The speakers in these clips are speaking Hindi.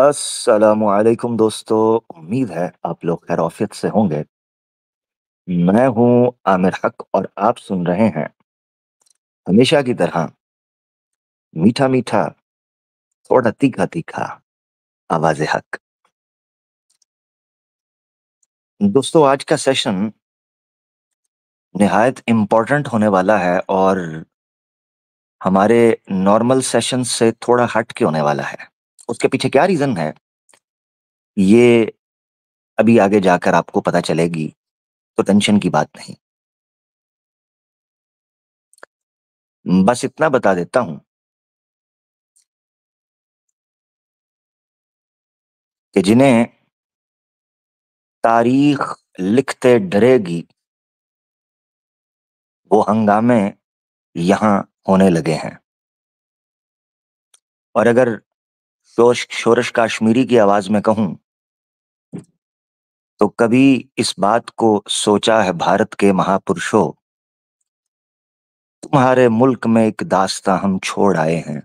असलकुम दोस्तों उम्मीद है आप लोग खैरौफियत से होंगे मैं हूं आमिर हक और आप सुन रहे हैं हमेशा की तरह मीठा मीठा थोड़ा तीखा तीखा आवाज हक दोस्तों आज का सेशन नहायत इम्पोर्टेंट होने वाला है और हमारे नॉर्मल सेशन से थोड़ा हट के होने वाला है उसके पीछे क्या रीज़न है? ये अभी आगे जाकर आपको पता चलेगी, तो टेंशन की बात नहीं। बस इतना बता देता हूं कि जिन्हें तारीख लिखते डरेगी, वो हंगामे यहां होने लगे हैं। और अगर शोरश शोरश काश्मीरी की आवाज में कहूं तो कभी इस बात को सोचा है भारत के महापुरुषों तुम्हारे मुल्क में एक दास्ता हम छोड़ आए हैं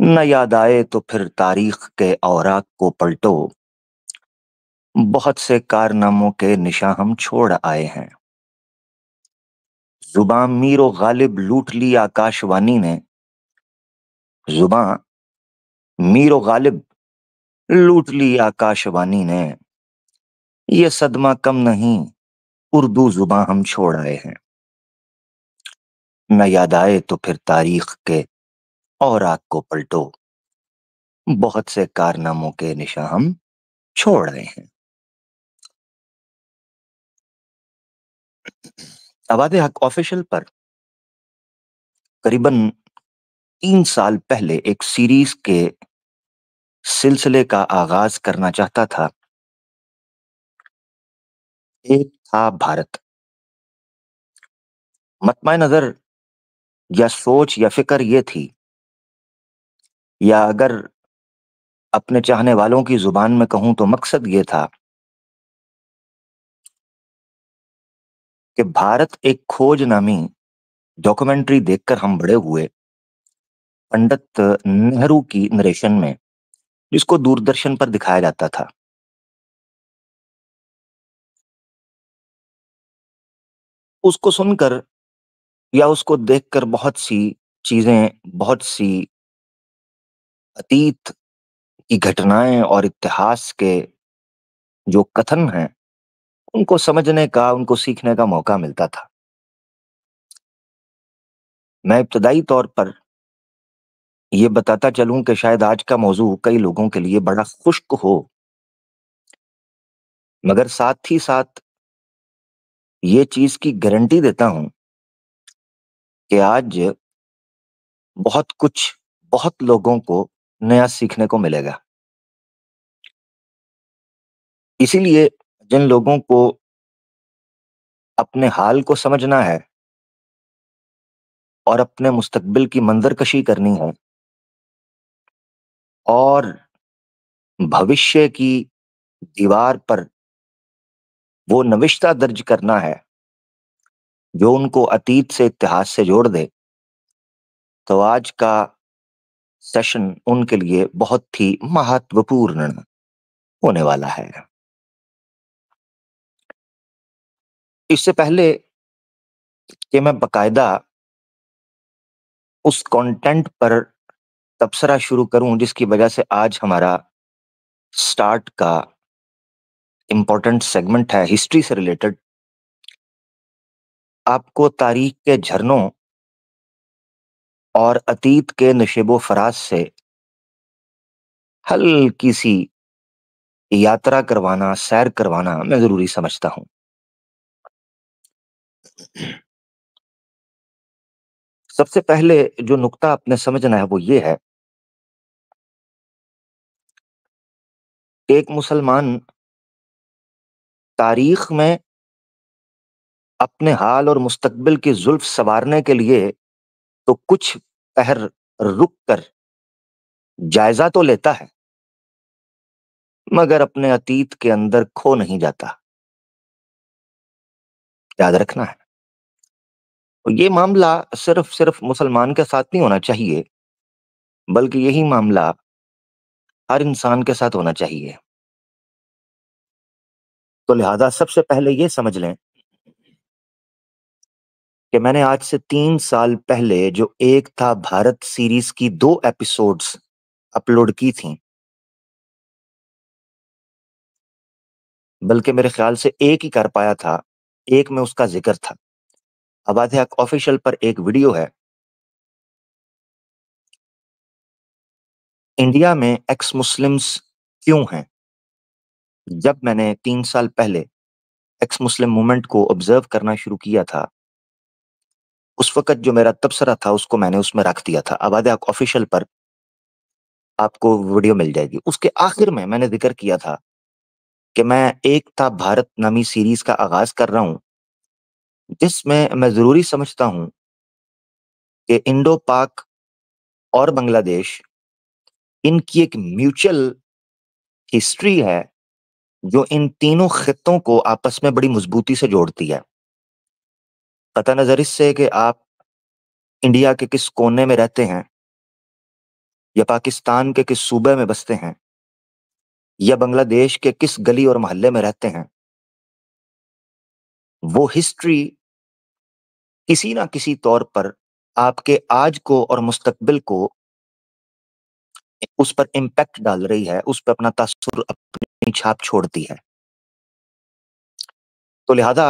न याद आए तो फिर तारीख के औराक को पलटो बहुत से कारनामों के निशा हम छोड़ आए हैं जुबान मीर गालिब लूट ली आकाशवाणी ने जुबा मीरो गालिब लूट ली आकाशवाणी ने ये सदमा कम नहीं उर्दू जुबा हम छोड़ आए हैं न याद आए तो फिर तारीख के और आग को पलटो बहुत से कारनामों के निशा हम छोड़ रहे हैं आवाद हक ऑफिशियल पर करीबन तीन साल पहले एक सीरीज के सिलसिले का आगाज करना चाहता था एक था भारत मतम नजर या सोच या फिक्र ये थी या अगर अपने चाहने वालों की जुबान में कहूं तो मकसद ये था कि भारत एक खोज नामी डॉक्यूमेंट्री देखकर हम बड़े हुए पंडित नेहरू की नरेशन में जिसको दूरदर्शन पर दिखाया जाता था। उसको सुनकर या उसको देखकर बहुत-सी चीज़ें, बहुत-सी अतीत की घटनाएं और इतिहास के जो कथन हैं, उनको समझने का, उनको सीखने का मौका मिलता था। मैं इब्तदाई तौर पर ये बताता चलूं कि शायद आज का मौज़ू कई लोगों के लिए बड़ा खुश्क हो मगर साथ ही साथ ये चीज़ की गारंटी देता हूं कि आज बहुत कुछ, बहुत लोगों को नया सीखने को मिलेगा। इसीलिए जिन लोगों को अपने हाल को समझना है और अपने मुस्तकबिल की मंज़रकशी करनी है और भविष्य की दीवार पर वो नविश्ता दर्ज करना है जो उनको अतीत से इतिहास से जोड़ दे तो आज का सेशन उनके लिए बहुत ही महत्वपूर्ण होने वाला है इससे पहले कि मैं बकायदा उस कंटेंट पर तबसरा शुरू करूं जिसकी वजह से आज हमारा स्टार्ट का इम्पोर्टेंट सेगमेंट है हिस्ट्री से रिलेटेड आपको तारीख के झरनों और अतीत के नशेबो फराज से हल्की सी यात्रा करवाना सैर करवाना मैं जरूरी समझता हूं सबसे पहले जो नुकता आपने समझना है वो ये है एक मुसलमान तारीख में अपने हाल और मुस्तबिल की जुल्फ संवारने के लिए तो कुछ पहर रुक कर जायजा तो लेता है मगर अपने अतीत के अंदर खो नहीं जाता याद रखना है और ये मामला सिर्फ सिर्फ मुसलमान के साथ नहीं होना चाहिए बल्कि यही मामला हर इंसान के साथ होना चाहिए तो लिहाजा सबसे पहले ये समझ लें कि मैंने आज से तीन साल पहले जो एक था भारत सीरीज की दो एपिसोड्स अपलोड की थी बल्कि मेरे ख्याल से एक ही कर पाया था एक में उसका जिक्र था अब आधे ऑफिशियल पर एक वीडियो है इंडिया में एक्स मुस्लिम्स क्यों हैं जब मैंने तीन साल पहले एक्स मुस्लिम मूवमेंट को ऑब्जर्व करना शुरू किया था उस वक़्त जो मेरा तबसरा था उसको मैंने उसमें रख दिया था आबाद ऑफिशियल पर आपको वीडियो मिल जाएगी उसके आखिर में मैंने जिक्र किया था कि मैं एक था भारत नामी सीरीज का आगाज कर रहा हूँ जिसमें मैं जरूरी समझता हूँ कि इंडो पाक और बांग्लादेश इनकी एक म्यूचुअल हिस्ट्री है जो इन तीनों खितों को आपस में बड़ी मजबूती से जोड़ती है पता नजर इससे कि आप इंडिया के किस कोने में रहते हैं या पाकिस्तान के किस सूबे में बसते हैं या बांग्लादेश के किस गली और मोहल्ले में रहते हैं वो हिस्ट्री किसी ना किसी तौर पर आपके आज को और मुस्तकबिल को उस पर इम्पैक्ट डाल रही है उस पर अपना तस्र अपनी छाप छोड़ती है तो लिहाजा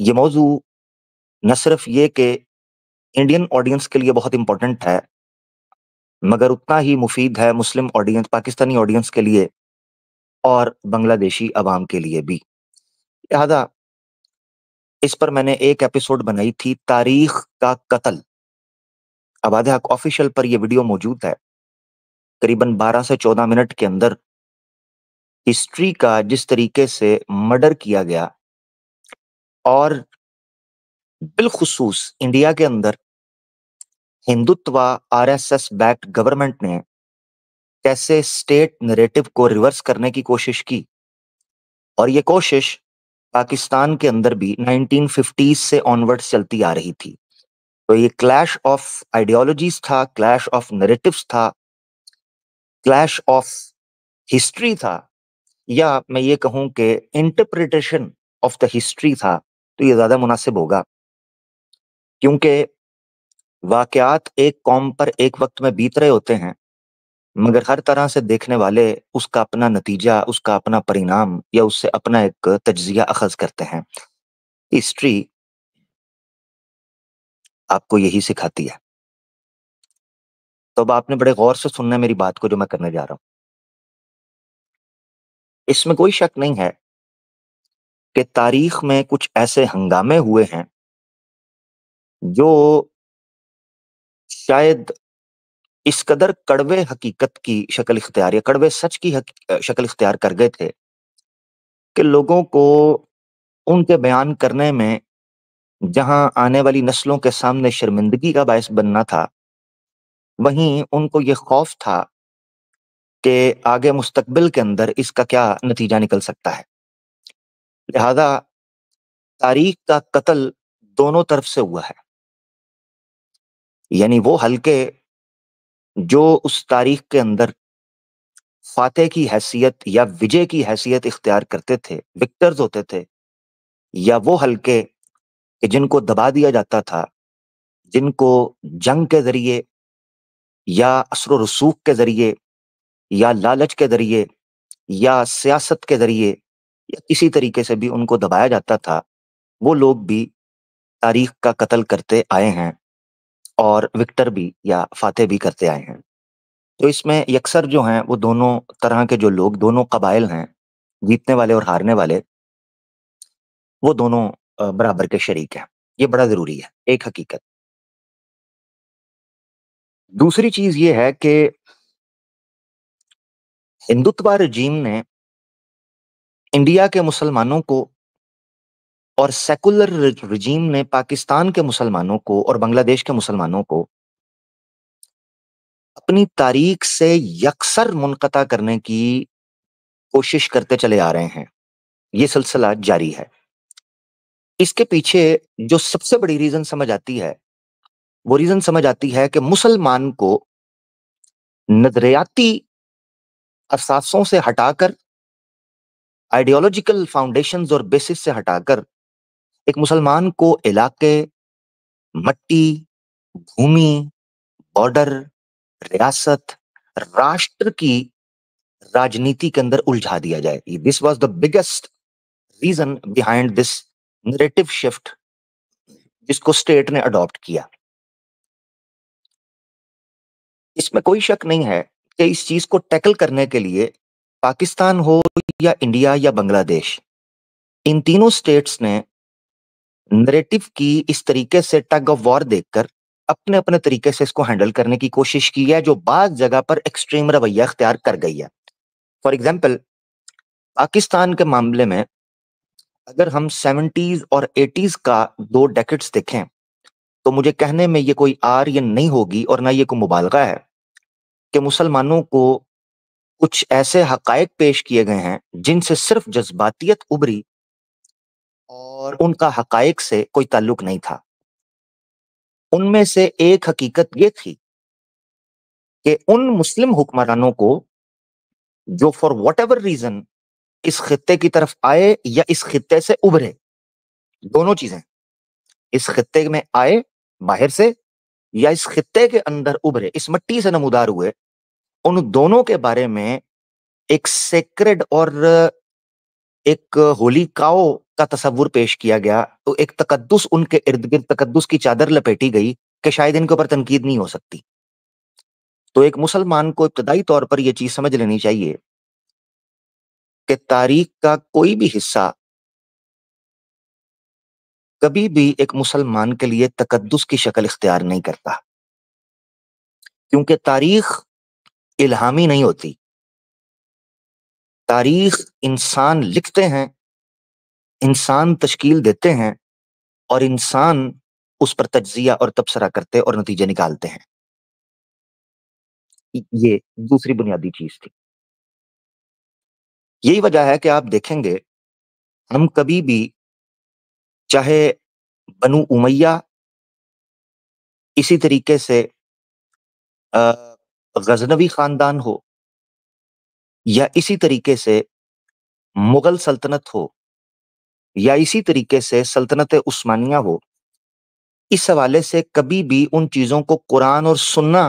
ये मौजू न सिर्फ ये कि इंडियन ऑडियंस के लिए बहुत इंपॉर्टेंट है मगर उतना ही मुफीद है मुस्लिम ऑडियंस पाकिस्तानी ऑडियंस के लिए और बांग्लादेशी आवाम के लिए भी लिहाजा इस पर मैंने एक एपिसोड बनाई थी तारीख का कत्ल आबाद ऑफिशियल पर यह वीडियो मौजूद है करीबन 12 से 14 मिनट के अंदर हिस्ट्री का जिस तरीके से मर्डर किया गया और बिलखसूस इंडिया के अंदर हिंदुत्व आरएसएस बैक्ड गवर्नमेंट ने कैसे स्टेट नरेटिव को रिवर्स करने की कोशिश की और ये कोशिश पाकिस्तान के अंदर भी 1950s से ऑनवर्ड चलती आ रही थी तो ये क्लैश ऑफ आइडियोलॉजीज था क्लैश ऑफ नरेटिव्स था क्लैश ऑफ हिस्ट्री था या मैं ये कहूं कि इंटरप्रिटेशन ऑफ द हिस्ट्री था तो ये ज्यादा मुनासिब होगा क्योंकि वाकयात एक कौम पर एक वक्त में बीत रहे होते हैं मगर हर तरह से देखने वाले उसका अपना नतीजा उसका अपना परिणाम या उससे अपना एक तजिया अखज करते हैं हिस्ट्री आपको यही सिखाती है तो अब आपने बड़े गौर से सुनना है मेरी बात को जो मैं करने जा रहा हूँ इसमें कोई शक नहीं है कि तारीख में कुछ ऐसे हंगामे हुए हैं जो शायद इस कदर कड़वे हकीकत की शक्ल इख्तियार या कड़वे सच की शक्ल इख्तियार कर गए थे कि लोगों को उनके बयान करने में जहां आने वाली नस्लों के सामने शर्मिंदगी का बायस बनना था वहीं उनको ये खौफ था कि आगे मुस्तकबिल के अंदर इसका क्या नतीजा निकल सकता है लिहाजा तारीख का कत्ल दोनों तरफ से हुआ है यानी वो हल्के जो उस तारीख के अंदर फातह की हैसियत या विजय की हैसियत इख्तियार करते थे विक्टर्स होते थे या वो हल्के जिनको दबा दिया जाता था जिनको जंग के जरिए या असर रसूख के जरिए या लालच के जरिए या सियासत के जरिए या किसी तरीके से भी उनको दबाया जाता था वो लोग भी तारीख का कत्ल करते आए हैं और विक्टर भी या फाते भी करते आए हैं तो इसमें यकसर जो हैं वो दोनों तरह के जो लोग दोनों कबाइल हैं जीतने वाले और हारने वाले वो दोनों बराबर के शरीक हैं ये बड़ा ज़रूरी है एक हकीकत दूसरी चीज ये है कि हिंदुत्व रजीम ने इंडिया के मुसलमानों को और सेकुलर रजीम ने पाकिस्तान के मुसलमानों को और बांग्लादेश के मुसलमानों को अपनी तारीख से यकसर मुनकता करने की कोशिश करते चले आ रहे हैं ये सिलसिला जारी है इसके पीछे जो सबसे बड़ी रीजन समझ आती है वो रीजन समझ आती है कि मुसलमान को नजरियाती असासों से हटाकर आइडियोलॉजिकल फाउंडेशन और बेसिस से हटाकर एक मुसलमान को इलाके मट्टी भूमि बॉर्डर रियासत राष्ट्र की राजनीति के अंदर उलझा दिया जाए this was the biggest reason behind this narrative shift जिसको स्टेट ने अडॉप्ट किया इसमें कोई शक नहीं है कि इस चीज को टैकल करने के लिए पाकिस्तान हो या इंडिया या बांग्लादेश इन तीनों स्टेट्स ने नरेटिव की इस तरीके से टग ऑफ वॉर देखकर अपने अपने तरीके से इसको हैंडल करने की कोशिश की है जो बाद जगह पर एक्सट्रीम रवैया अख्तियार कर गई है फॉर एग्जाम्पल पाकिस्तान के मामले में अगर हम सेवेंटीज और एटीज का दो डेकेट्स देखें तो मुझे कहने में ये कोई ये नहीं होगी और ना ये कोई मुबालगा है कि मुसलमानों को कुछ ऐसे हकायक पेश किए गए हैं जिनसे सिर्फ जज्बातियत उभरी और उनका हकायक से कोई ताल्लुक नहीं था उनमें से एक हकीकत ये थी कि उन मुस्लिम हुक्मरानों को जो फॉर वट एवर रीजन इस खत्े की तरफ आए या इस खत्ते से उभरे दोनों चीजें इस खत्ते में आए बाहर से या इस खत्ते के अंदर उभरे इस मट्टी से नमोदार हुए उन दोनों के बारे में एक सेक्रेड और एक होली काओ का तस्वुर पेश किया गया तो एक तकद्दस उनके इर्द गिर्द तकदस की चादर लपेटी गई कि शायद इनके ऊपर तनकीद नहीं हो सकती तो एक मुसलमान को इब्तदाई तौर पर यह चीज समझ लेनी चाहिए कि तारीख का कोई भी हिस्सा कभी भी एक मुसलमान के लिए तकदस की शक्ल इख्तियार नहीं करता क्योंकि तारीख इल्हामी नहीं होती तारीख इंसान लिखते हैं इंसान तश्कील देते हैं और इंसान उस पर तजिया और तबसरा करते और नतीजे निकालते हैं ये दूसरी बुनियादी चीज थी यही वजह है कि आप देखेंगे हम कभी भी चाहे बनु उमैया इसी तरीके से गजनवी खानदान हो या इसी तरीके से मुगल सल्तनत हो या इसी तरीके से सल्तनत उस्मानिया हो इस हवाले से कभी भी उन चीजों को कुरान और सुन्ना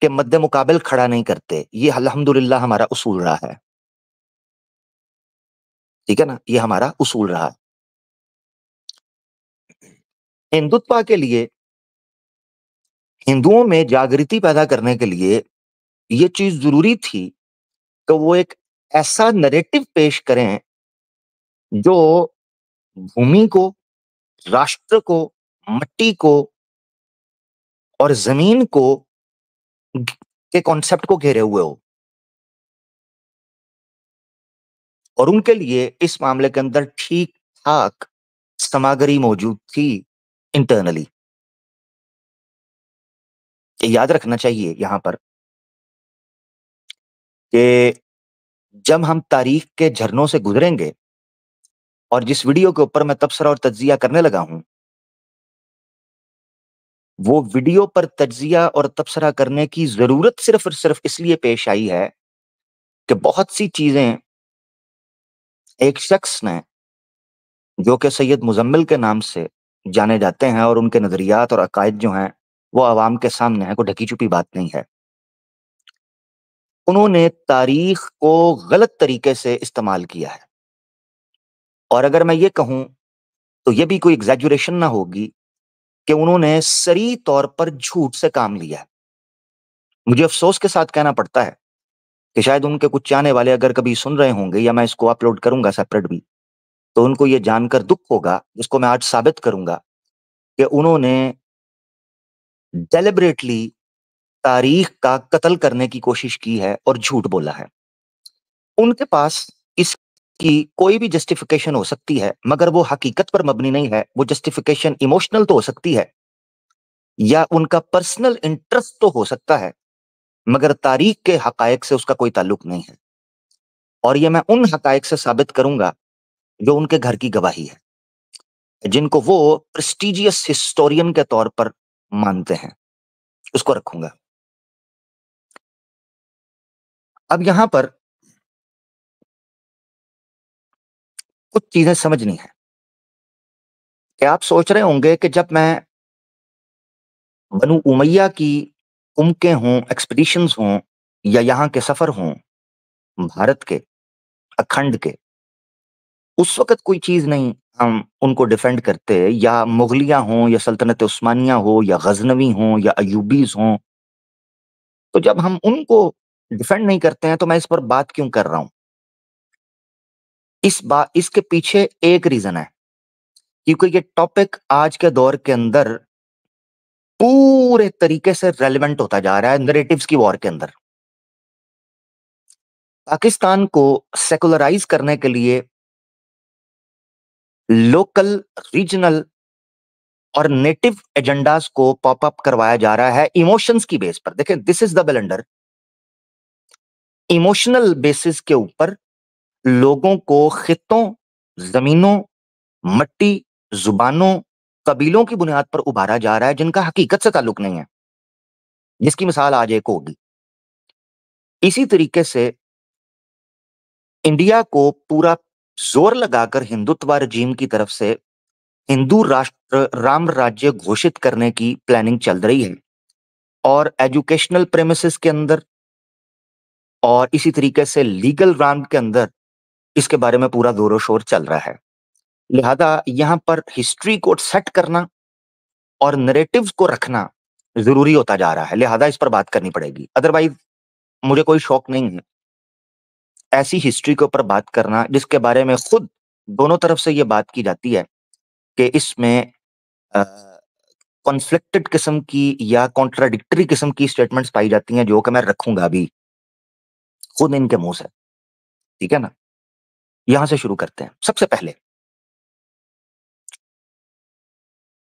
के मद्द मुकाबल खड़ा नहीं करते ये अलहमदुल्ला हमारा उसूल रहा है ठीक है ना ये हमारा उसूल रहा है हिंदुत्व के लिए हिंदुओं में जागृति पैदा करने के लिए ये चीज जरूरी थी कि तो वो एक ऐसा नरेटिव पेश करें जो भूमि को राष्ट्र को मट्टी को और जमीन को के कॉन्सेप्ट को घेरे हुए हो और उनके लिए इस मामले के अंदर ठीक ठाक सामग्री मौजूद थी इंटरनली। याद रखना चाहिए यहां पर कि जब हम तारीख के झरनों से गुज़रेंगे और जिस वीडियो के ऊपर मैं तबसरा और तज़्ज़िया करने लगा हूं वो वीडियो पर तज़्ज़िया और तबसरा करने की ज़रूरत सिर्फ़ और सिर्फ़ इसलिए पेश आई है कि बहुत सी चीज़ें एक शख्स ने जो कि सैयद मुज़म्मिल के नाम से जाने जाते हैं और उनके नज़रियात और अकायद जो हैं वो आवाम के सामने हैं कोई ढकी छुपी बात नहीं है उन्होंने तारीख को गलत तरीके से इस्तेमाल किया है और अगर मैं ये कहूं तो ये भी कोई एग्जेजुरेशन ना होगी कि उन्होंने सरी तौर पर झूठ से काम लिया है मुझे अफसोस के साथ कहना पड़ता है कि शायद उनके कुछ चाहने वाले अगर कभी सुन रहे होंगे या मैं इसको अपलोड करूंगा सेपरेट भी तो उनको ये जानकर दुख होगा जिसको मैं आज साबित करूंगा कि उन्होंने डेलिबरेटली तारीख का कत्ल करने की कोशिश की है और झूठ बोला है उनके पास इसकी कोई भी जस्टिफिकेशन हो सकती है मगर वो हकीकत पर मबनी नहीं है वो जस्टिफिकेशन इमोशनल तो हो सकती है या उनका पर्सनल इंटरेस्ट तो हो सकता है मगर तारीख के हकायक से उसका कोई ताल्लुक नहीं है और ये मैं उन हकायक से साबित करूंगा जो उनके घर की गवाही है जिनको वो प्रेस्टिजियस हिस्टोरियन के तौर पर मानते हैं उसको रखूंगा अब यहां पर कुछ चीजें समझनी है कि आप सोच रहे होंगे कि जब मैं बनु उमैया की उमके हों एक्सपीडिशंस हों या यहां के सफर हों भारत के अखंड के उस वक़्त कोई चीज़ नहीं हम उनको डिफेंड करते या मुगलिया हों या सल्तनत उस्मानिया हो या गज़नवी हो या अयूबीज हों तो जब हम उनको डिफेंड नहीं करते हैं तो मैं इस पर बात क्यों कर रहा हूं इस बात इसके पीछे एक रीज़न है, क्योंकि ये टॉपिक आज के दौर के अंदर पूरे तरीके से रेलिवेंट होता जा रहा है नरेटिव की वॉर के अंदर। पाकिस्तान को सेकुलराइज़ करने के लिए लोकल रीजनल और नेटिव एजेंडाज को पॉप अप करवाया जा रहा है इमोशंस की बेस पर देखें this is the blender emotional basis के ऊपर लोगों को खितों जमीनों मट्टी जुबानों कबीलों की बुनियाद पर उभारा जा रहा है जिनका हकीकत से ताल्लुक नहीं है जिसकी मिसाल आज एक होगी इसी तरीके से इंडिया को पूरा जोर लगाकर हिंदुत्व रजीम की तरफ से हिंदू राष्ट्र राम राज्य घोषित करने की प्लानिंग चल रही है और एजुकेशनल प्रेमिसिस के अंदर और इसी तरीके से लीगल राम के अंदर इसके बारे में पूरा जोरों शोर चल रहा है लिहाजा यहाँ पर हिस्ट्री को सेट करना और नरेटिव को रखना जरूरी होता जा रहा है लिहाजा इस पर बात करनी पड़ेगी अदरवाइज मुझे कोई शौक नहीं है ऐसी हिस्ट्री के ऊपर बात करना जिसके बारे में खुद दोनों तरफ से ये बात की जाती है कि इसमें कॉन्फ्लिक्टेड किस्म की या कॉन्ट्राडिक्टरी किस्म की स्टेटमेंट्स पाई जाती हैं जो कि मैं रखूंगा अभी खुद इनके मुंह से ठीक है ना यहां से शुरू करते हैं सबसे पहले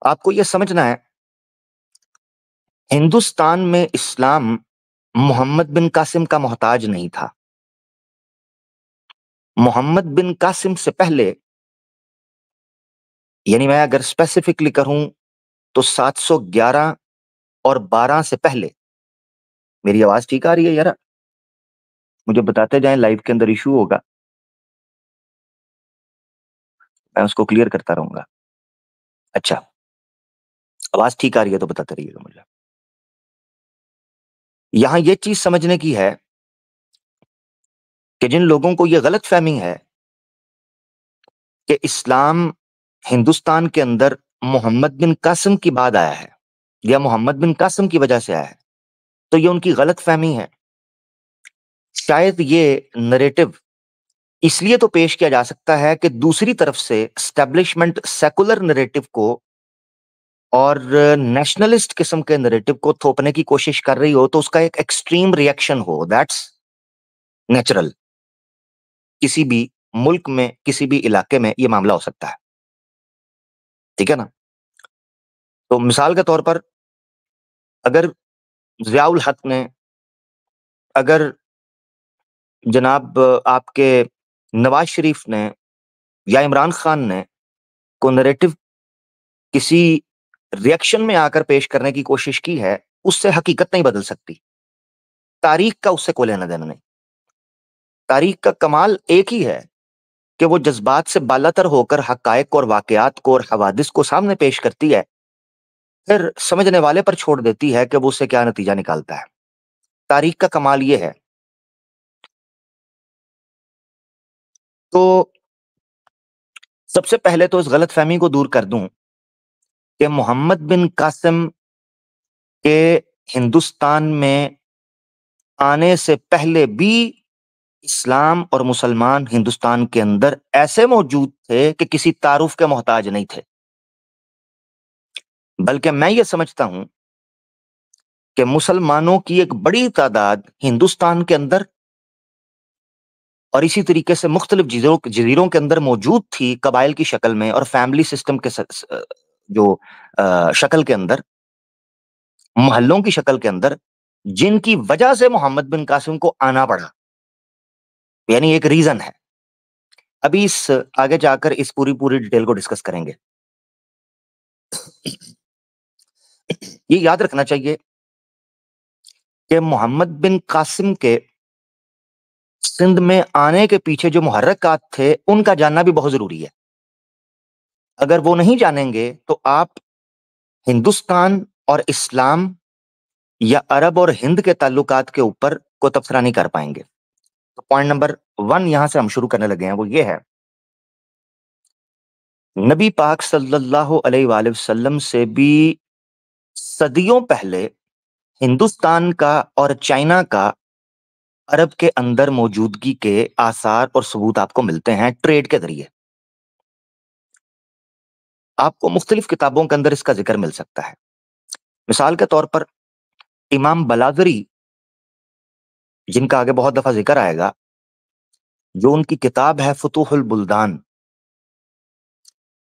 आपको यह समझना है हिंदुस्तान में इस्लाम मोहम्मद बिन कासिम का मोहताज नहीं था मोहम्मद बिन कासिम से पहले यानी मैं अगर स्पेसिफिकली करूं तो 711 और 12 से पहले मेरी आवाज ठीक आ रही है यार मुझे बताते जाएं लाइव के अंदर इशू होगा मैं उसको क्लियर करता रहूंगा अच्छा आवाज ठीक आ रही है तो बताते रहिएगा मुझे यहां यह चीज समझने की है कि जिन लोगों को यह गलत फहमी है कि इस्लाम हिंदुस्तान के अंदर मोहम्मद बिन कासम की बात आया है या मोहम्मद बिन कासम की वजह से आया है तो ये उनकी गलत फहमी है शायद ये नरेटिव इसलिए तो पेश किया जा सकता है कि दूसरी तरफ से स्टैब्लिशमेंट सेकुलर नरेटिव को और नेशनलिस्ट किस्म के नरेटिव को थोपने की कोशिश कर रही हो तो उसका एक एक्सट्रीम रिएक्शन हो दैट्स नेचुरल किसी भी मुल्क में किसी भी इलाके में ये मामला हो सकता है ठीक है ना तो मिसाल के तौर पर अगर जयाउल हक ने अगर जनाब आपके नवाज शरीफ ने या इमरान खान ने को नरेटिव किसी रिएक्शन में आकर पेश करने की कोशिश की है उससे हकीकत नहीं बदल सकती तारीख का उससे कोई लेना देना नहीं तारीख का कमाल एक ही है कि वो जज्बात से बालातर होकर हकायक और वाकयात को और हवादिस को सामने पेश करती है फिर समझने वाले पर छोड़ देती है कि वो उससे क्या नतीजा निकालता है तारीख का कमाल ये है तो सबसे पहले तो इस गलत फहमी को दूर कर दूं कि मोहम्मद बिन कासिम के हिंदुस्तान में आने से पहले भी इस्लाम और मुसलमान हिंदुस्तान के अंदर ऐसे मौजूद थे कि किसी तारुफ के मोहताज नहीं थे बल्कि मैं ये समझता हूं कि मुसलमानों की एक बड़ी तादाद हिंदुस्तान के अंदर और इसी तरीके से मुख्तलिफ जजीरों जजीरों के अंदर मौजूद थी कबाइल की शक्ल में और फैमिली सिस्टम के जो शक्ल के अंदर महलों की शक्ल के अंदर जिनकी वजह से मोहम्मद बिन कासिम को आना पड़ा यानी एक रीजन है अभी इस आगे जाकर इस पूरी पूरी डिटेल को डिस्कस करेंगे ये याद रखना चाहिए कि मोहम्मद बिन कासिम के सिंध में आने के पीछे जो मुहर्रकात थे उनका जानना भी बहुत जरूरी है अगर वो नहीं जानेंगे तो आप हिंदुस्तान और इस्लाम या अरब और हिंद के ताल्लुकात के ऊपर को तबसरा नहीं कर पाएंगे तो पॉइंट नंबर वन यहां से हम शुरू करने लगे हैं वो ये है नबी पाक सल्लल्लाहु अलैहि वसल्लम से भी सदियों पहले हिंदुस्तान का और चाइना का अरब के अंदर मौजूदगी के आसार और सबूत आपको मिलते हैं ट्रेड के जरिए आपको मुख्तलिफ किताबों के अंदर इसका जिक्र मिल सकता है मिसाल के तौर पर इमाम बलादरी जिनका आगे बहुत दफा जिक्र आएगा जो उनकी किताब है फतूहुल बुलदान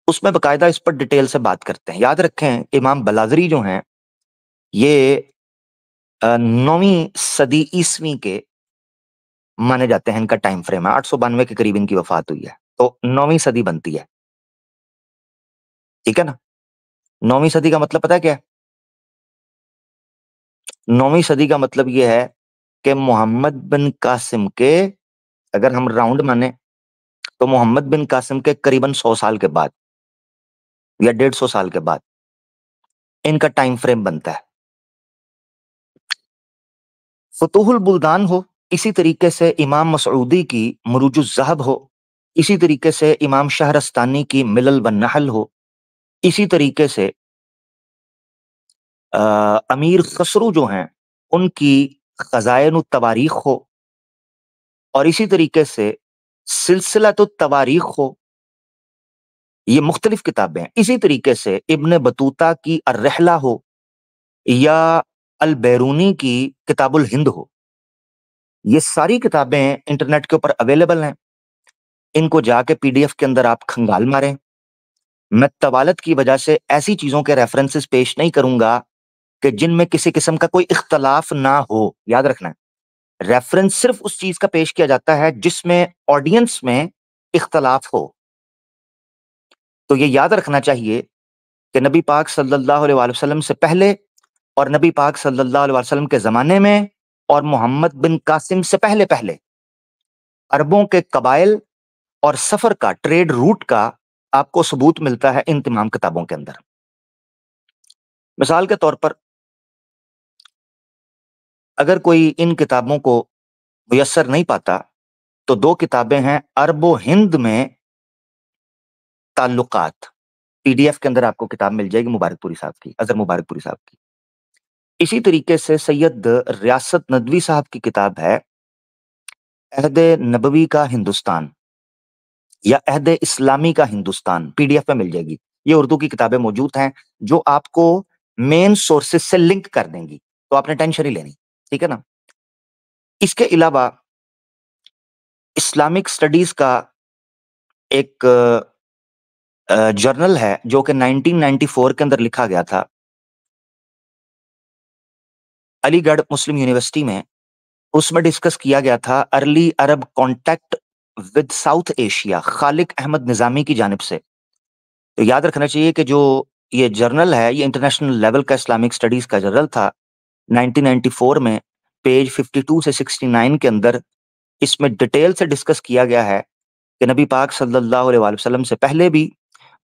उसमें बकायदा इस पर डिटेल से बात करते हैं याद रखें इमाम बलादरी जो हैं ये नौवीं सदी ईस्वी के माने जाते हैं इनका टाइम फ्रेम है आठ सौ बानवे के करीब इनकी वफात हुई है तो नौवीं सदी बनती है ठीक है ना नौवीं सदी का मतलब पता है क्या है नौवीं सदी का मतलब यह है कि मोहम्मद बिन कासिम के अगर हम राउंड माने तो मोहम्मद बिन कासिम के करीबन सौ साल के बाद या डेढ़ सौ साल के बाद इनका टाइम फ्रेम बनता है फतूहुल बुलदान हो इसी तरीके से इमाम मसऊदी की जहब हो इसी तरीके से इमाम शाहरस्तानी की मिलल व नहल हो इसी तरीके से आ, अमीर खसरू जो हैं उनकी ख़ज़ायन तवारीख हो और इसी तरीके से सिलसिला तो तवारीख हो ये मुख्तलिफ किताबें हैं इसी तरीके से इबन बतूता की अर्रहला हो या अल बैरूनी की किताबुल हिंद हो ये सारी किताबें इंटरनेट के ऊपर अवेलेबल हैं इनको जाके पीडीएफ के अंदर आप खंगाल मारें मैं तवालत की वजह से ऐसी चीज़ों के रेफरेंसेस पेश नहीं करूंगा कि जिनमें किसी किस्म का कोई इख्तलाफ ना हो याद रखना है रेफरेंस सिर्फ उस चीज का पेश किया जाता है जिसमें ऑडियंस में इख्तलाफ हो तो ये याद रखना चाहिए कि नबी पाक सल्लल्लाहु अलैहि वसल्लम से पहले और नबी पाक सल्लल्लाहु अलैहि वसल्लम के ज़माने में और मोहम्मद बिन कासिम से पहले पहले अरबों के कबाइल और सफ़र का ट्रेड रूट का आपको सबूत मिलता है इन तमाम किताबों के अंदर मिसाल के तौर पर अगर कोई इन किताबों को मैसर नहीं पाता तो दो किताबें हैं अरबो हिंद में ताल्लुकात पीडीएफ के अंदर आपको किताब मिल जाएगी मुबारकपुरी साहब की अजहर मुबारकपुरी साहब की इसी तरीके से सैयद रियासत नदवी साहब की किताब है अहद नबवी का हिंदुस्तान या अहद इस्लामी का हिंदुस्तान पीडीएफ में मिल जाएगी ये उर्दू की किताबें मौजूद हैं जो आपको मेन सोर्सेस से लिंक कर देंगी तो आपने टेंशन ही लेनी ठीक है ना इसके अलावा इस्लामिक स्टडीज का एक जर्नल है जो कि 1994 के अंदर लिखा गया था अलीगढ़ मुस्लिम यूनिवर्सिटी में उसमें डिस्कस किया गया था early Arab contact with South Asia Khaliq Ahmad निज़ामी की जानब से तो याद रखना चाहिए कि जो ये जर्नल है ये इंटरनेशनल लेवल का इस्लामिक स्टडीज का जर्नल था 1994 में पेज 52 से 69 के अंदर इसमें डिटेल से डिस्कस किया गया है कि नबी पाक सल्लल्लाहु अलैहि वसल्लम से पहले भी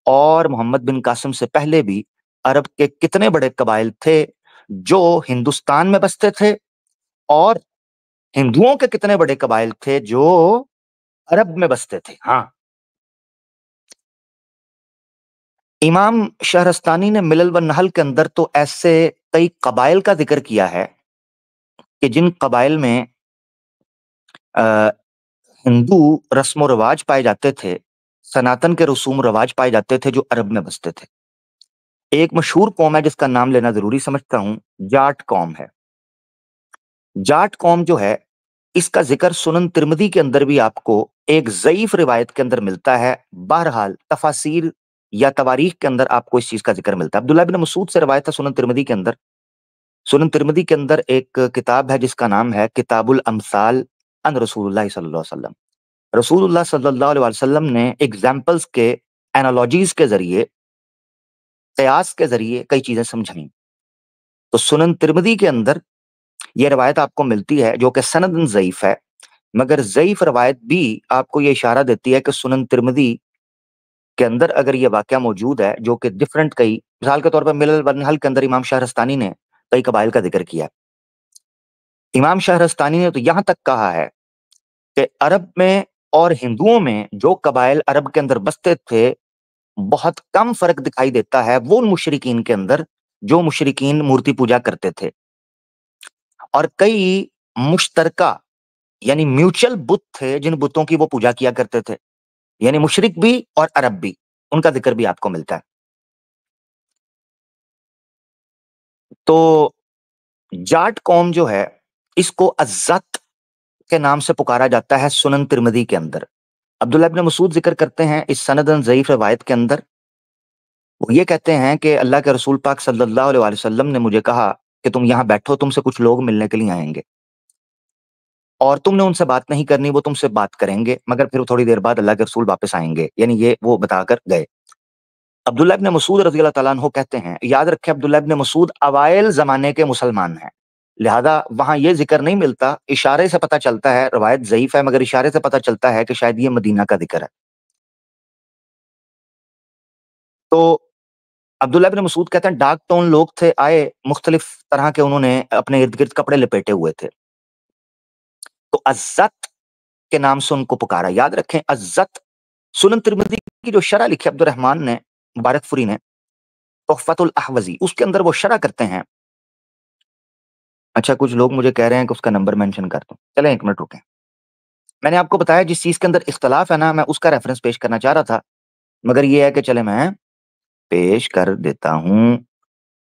और मोहम्मद बिन कासिम से पहले भी अरब के कितने बड़े कबाइल थे जो हिंदुस्तान में बसते थे और हिंदुओं के कितने बड़े कबाइल थे जो अरब में बसते थे हाँ इमाम शहरस्तानी ने मिलल व नहल के अंदर तो ऐसे कई कबाइल का जिक्र किया है कि जिन कबाइल में हिंदू रस्म रवाज पाए जाते थे सनातन के रसूम रवाज पाए जाते थे जो अरब में बसते थे एक मशहूर कौम है जिसका नाम लेना जरूरी समझता हूं जाट कौम है जाट कौम जो है इसका जिक्र सुनन तिरमदी के अंदर भी आपको एक जयीफ रिवायत के अंदर मिलता है बहरहाल तफासिर या तवारीख के अंदर आपको इस चीज का जिक्र मिलता है अब्दुल्ला बिन मसूद से रवायत है सुनन तिरमदी के अंदर सुनन तिरमदी के अंदर एक किताब है जिसका नाम है किताबुल अमसाल अन रसूलुल्लाह सल्लल्लाहु अलैहि ने एग्जाम्पल्स के एनालॉजीज के जरिए कयास के जरिए कई चीजें समझाई तो सुनन तिरमदी के अंदर यह रवायत आपको मिलती है जो कि सनदन जयीफ है मगर जयीफ रवायत भी आपको ये इशारा देती है कि सुनन तिरमदी के अंदर अगर ये वाक्य मौजूद है जो कि डिफरेंट कई मिसाल के तौर पर मिलल बनहल के अंदर इमाम शाहरस्तानी ने कई कबाइल का जिक्र किया इमाम शाहरस्तानी ने तो यहां तक कहा है कि अरब में और हिंदुओं में जो कबाइल अरब के अंदर बसते थे बहुत कम फर्क दिखाई देता है वो मुशरकिन के अंदर जो मुशरकिन मूर्ति पूजा करते थे और कई मुश्तरका यानी म्यूचुअल बुत थे जिन बुतों की वो पूजा किया करते थे यानी मुशरक भी और अरब भी उनका जिक्र भी आपको मिलता है तो जाट कौम जो है इसको अज्जत के नाम से पुकारा जाता है सुनन तिरमदी के अंदर अब्दुल्ला अब मसूद जिक्र करते हैं इस सनद ज़यीफ रवायत के अंदर वो ये कहते हैं कि अल्लाह के रसूल पाक सल्लल्लाहु अलैहि वसल्लम ने मुझे कहा कि तुम यहाँ बैठो तुमसे कुछ लोग मिलने के लिए आएंगे और तुमने उनसे बात नहीं करनी वो तुमसे बात करेंगे मगर फिर थोड़ी देर बाद अल्लाह के रसूल वापस आएंगे यानी ये वो बताकर गए अब्दुल्ला इब्न मसूद रजी अल्लाह कहते हैं याद रखे अब्दुल्ला इब्न मसूद अवायल जमाने के मुसलमान हैं लिहाजा वहां ये जिक्र नहीं मिलता इशारे से पता चलता है रवायत ज़यीफ़ है मगर इशारे से पता चलता है कि शायद ये मदीना का जिक्र है तो अब्दुल्ला बिन मसूद कहते हैं डाक टोन लोग थे आए मुख्तलिफ तरह के उन्होंने अपने इर्द गिर्द कपड़े लपेटे हुए थे तो अज्जत के नाम से उनको पुकारा याद रखें अज्जत सुनन त्रिमदी की जो शरह लिखी अब्दुलरहमान ने मुबारकपुरी ने तोहफतुल अहवजी उसके अंदर वो शरह करते हैं अच्छा कुछ लोग मुझे कह रहे हैं कि उसका नंबर मेंशन कर दो चले एक मिनट रुके मैंने आपको बताया जिस चीज़ के अंदर इख्तलाफ है ना मैं उसका रेफरेंस पेश करना चाह रहा था मगर ये है कि चले मैं पेश कर देता हूँ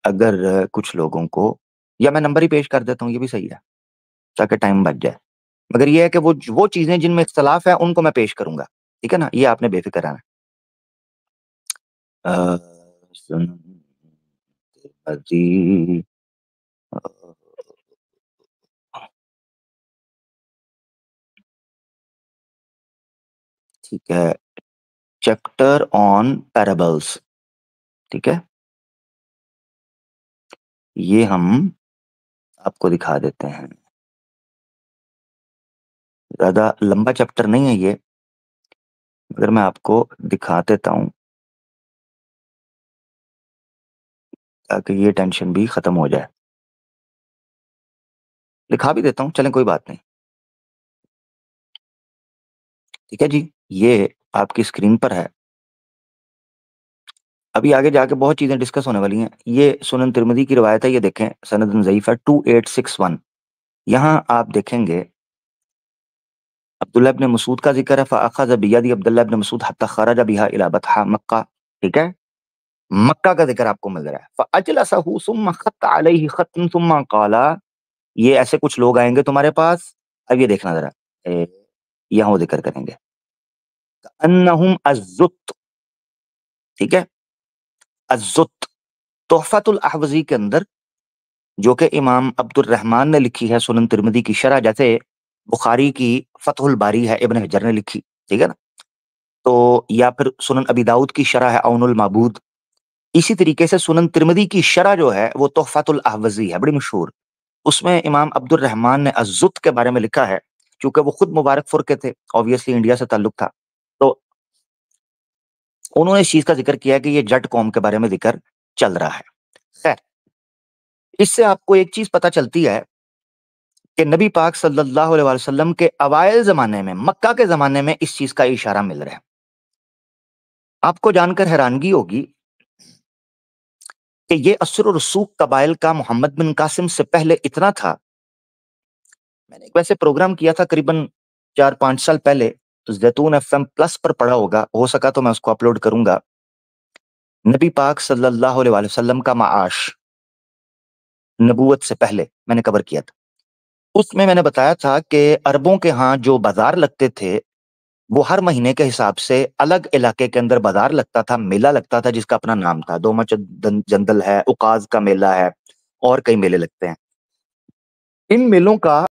अगर कुछ लोगों को या मैं नंबर ही पेश कर देता हूँ ये भी सही है ताकि टाइम बच जाए मगर यह है कि वो वो चीजें जिनमें इख्तलाफ है उनको मैं पेश करूंगा ठीक है ना ये आपने बेफिक्र आना ठीक है चैप्टर ऑन पैराबल्स ठीक है ये हम आपको दिखा देते हैं ज़्यादा लंबा चैप्टर नहीं है ये, मगर मैं आपको दिखा देता हूं ताकि ये टेंशन भी खत्म हो जाए। दिखा भी देता हूँ, चलें कोई बात नहीं। ठीक है जी, ये आपकी स्क्रीन पर है। अभी आगे जाके बहुत चीज़ें डिस्कस होने वाली हैं। ये सुनन तिरमदी की रिवायत है, ये देखें टू एट है वन यहां आप देखेंगे अब्दुल्ला इबन मसूद का जिक्र है फ़ाखा जबियादी अब्दुल्ला इबन मसूद हत्ता खराजा बिहा इला बतहा मक्का ठीक है मक्का का जिक्र आपको मिल रहा है काला ये ऐसे कुछ लोग आएंगे तुम्हारे पास अब ये देखना जरा यहाँ वो जिक्र करेंगे ठीक है अजुत तोहफातुल अहवजी के अंदर जो कि इमाम अब्दुलरहमान ने लिखी है सुनन तिरमदी की शरह जैसे बुखारी की फतहुल बारी है इबन हजर ने लिखी ठीक है ना तो या फिर सुनन अबी दाऊद की शरह है अउनुल माबूद इसी तरीके से सुनन तिरमदी की शरह जो है वो तोहफातुल अहवजी है बड़ी मशहूर उसमें इमाम अब्दुल रहमान ने अजुत के बारे में लिखा है क्योंकि वो खुद मुबारकपुर के थे ऑब्वियसली इंडिया से ताल्लुक था तो उन्होंने इस चीज का जिक्र किया कि ये जट कौम के बारे में जिक्र चल रहा है खैर इससे आपको एक चीज पता चलती है कि नबी पाक सल्लल्लाहु अलैहि वसल्लम के अवायल ज़माने में मक्का के ज़माने में इस चीज़ का इशारा मिल रहा है आपको जानकर हैरानगी होगी कि ये असर रसूख कबाइल का मोहम्मद बिन कासिम से पहले इतना था मैंने एक वैसे प्रोग्राम किया था करीबन चार पांच साल पहले तो जैतून एफ प्लस पर पड़ा होगा हो सका तो मैं उसको अपलोड करूंगा नबी पाक सल्लल्लाहु अलैहि वसल्लम का माश नबूत से पहले मैंने कवर किया था उसमें मैंने बताया था कि अरबों के यहाँ जो बाजार लगते थे वो हर महीने के हिसाब से अलग इलाके के अंदर बाजार लगता था मेला लगता था जिसका अपना नाम था दोमा जंदल है उकाज का मेला है और कई मेले लगते हैं इन मेलों का